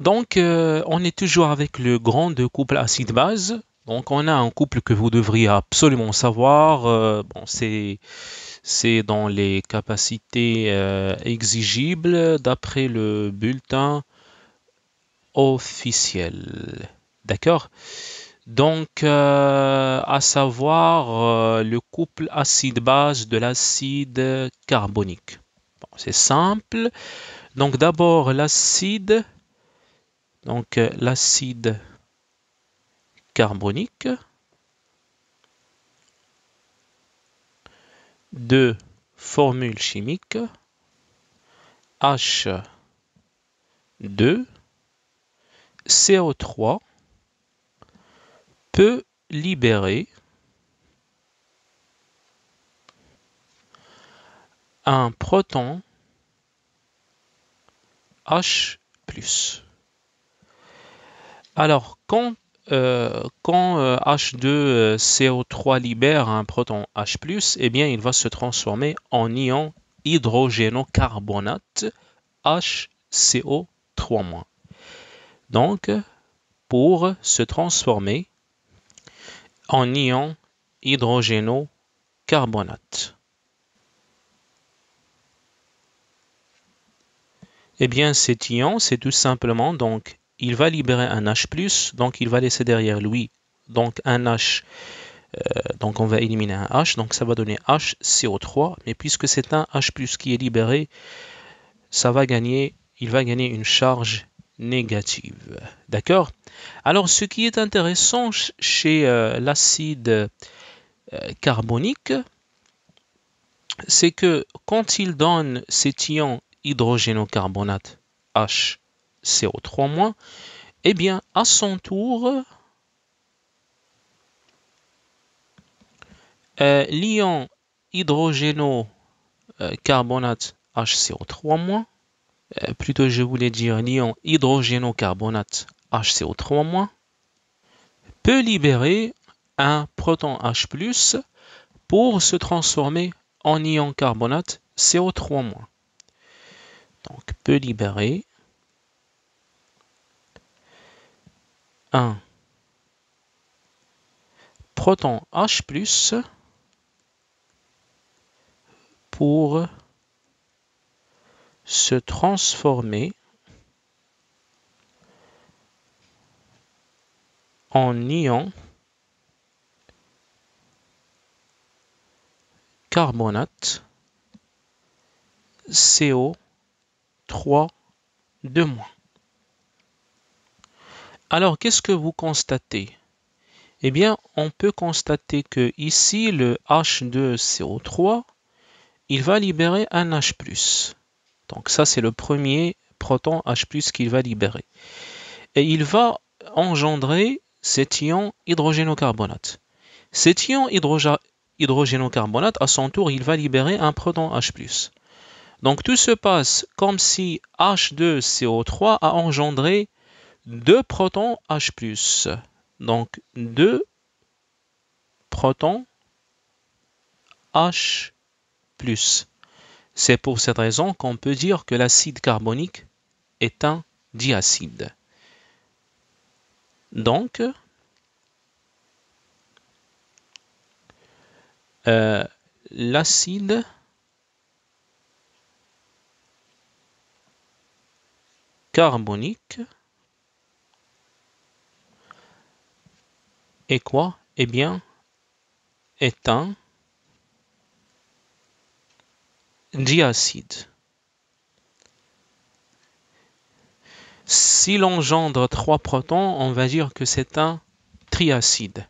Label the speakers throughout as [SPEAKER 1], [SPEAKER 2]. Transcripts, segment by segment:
[SPEAKER 1] Donc, euh, on est toujours avec le grand de couple acide-base. Donc, on a un couple que vous devriez absolument savoir. Euh, c'est dans les capacités euh, exigibles d'après le bulletin officiel. D'accord Donc, à savoir le couple acide-base de l'acide carbonique. c'est simple. Donc, d'abord, l'acide donc euh, l'acide carbonique de formule chimique H2 CO3 peut libérer un proton H+. Alors, quand, H2CO3 euh, euh, euh, libère un proton H+, eh bien, il va se transformer en ion hydrogénocarbonate HCO3-. Donc, pour se transformer en ion hydrogénocarbonate. Eh bien, cet ion, c'est tout simplement donc il va libérer un H+, donc il va laisser derrière lui donc un H, euh, donc on va éliminer un H, donc ça va donner HCO3, mais puisque c'est un H+, qui est libéré, ça va gagner, il va gagner une charge négative. D'accord Alors ce qui est intéressant chez euh, l'acide euh, carbonique, c'est que quand il donne cet ion hydrogénocarbonate H, CO3 et eh bien, à son tour, euh, l'ion hydrogénocarbonate euh, HCO3 euh, plutôt je voulais dire l'ion hydrogénocarbonate HCO3 peut libérer un proton H+, pour se transformer en ion carbonate CO3-. Donc peut libérer un proton H+, pour se transformer en ion carbonate CO3 de alors, qu'est-ce que vous constatez Eh bien, on peut constater que ici, le H2CO3, il va libérer un H+. Donc ça, c'est le premier proton H+, qu'il va libérer. Et il va engendrer cet ion hydrogénocarbonate. Cet ion hydrogénocarbonate, à son tour, il va libérer un proton H+. Donc tout se passe comme si H2CO3 a engendré deux protons H+. Donc deux protons H+. C'est pour cette raison qu'on peut dire que l'acide carbonique est un diacide. Donc, euh, l'acide carbonique Et quoi Eh bien, est un diacide. Si engendre trois protons, on va dire que c'est un triacide.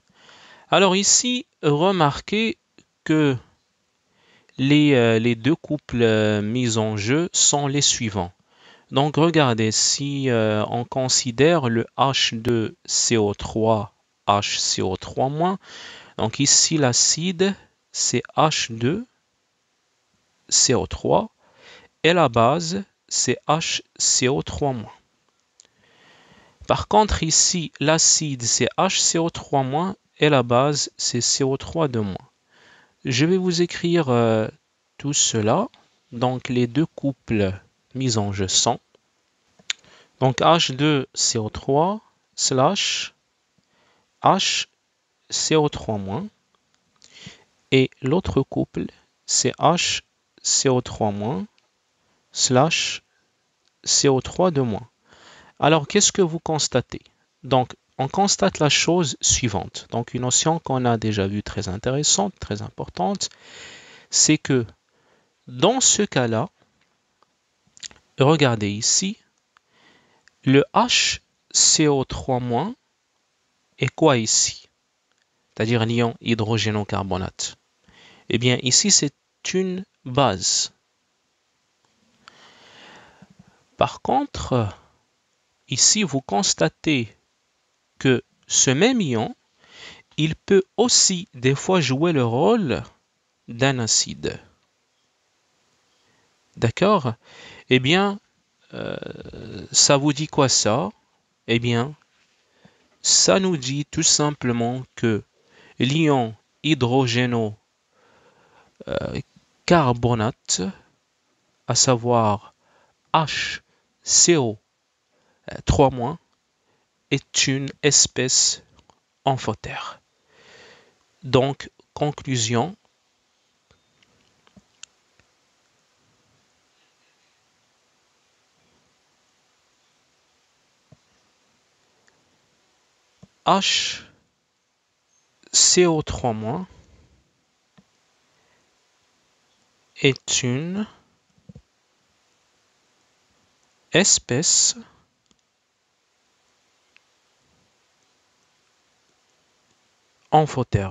[SPEAKER 1] Alors ici, remarquez que les, euh, deux couples euh, mis en jeu sont les suivants. Donc regardez, si euh, on considère le H2CO3 HCO3-. Donc ici, l'acide, c'est H2CO3 et la base, c'est HCO3-. Par contre, ici, l'acide, c'est HCO3- et la base, c'est CO3-. de Je vais vous écrire euh, tout cela. Donc, les deux couples mis en jeu sont. Donc, H2CO3 slash HCO3- et l'autre couple c'est HCO3- slash CO3 de moins. Alors qu'est-ce que vous constatez Donc on constate la chose suivante. Donc une notion qu'on a déjà vue très intéressante, très importante, c'est que dans ce cas-là, regardez ici, le HCO3- et quoi ici C'est-à-dire l'ion hydrogénocarbonate. Eh bien, ici, c'est une base. Par contre, ici, vous constatez que ce même ion, il peut aussi des fois jouer le rôle d'un acide. D'accord Eh bien, euh, ça vous dit quoi ça Eh bien, ça nous dit tout simplement que l'ion hydrogénocarbonate, euh, à savoir HCO3- euh, est une espèce amphotère. Donc, conclusion, HCO3- est une espèce amphoter.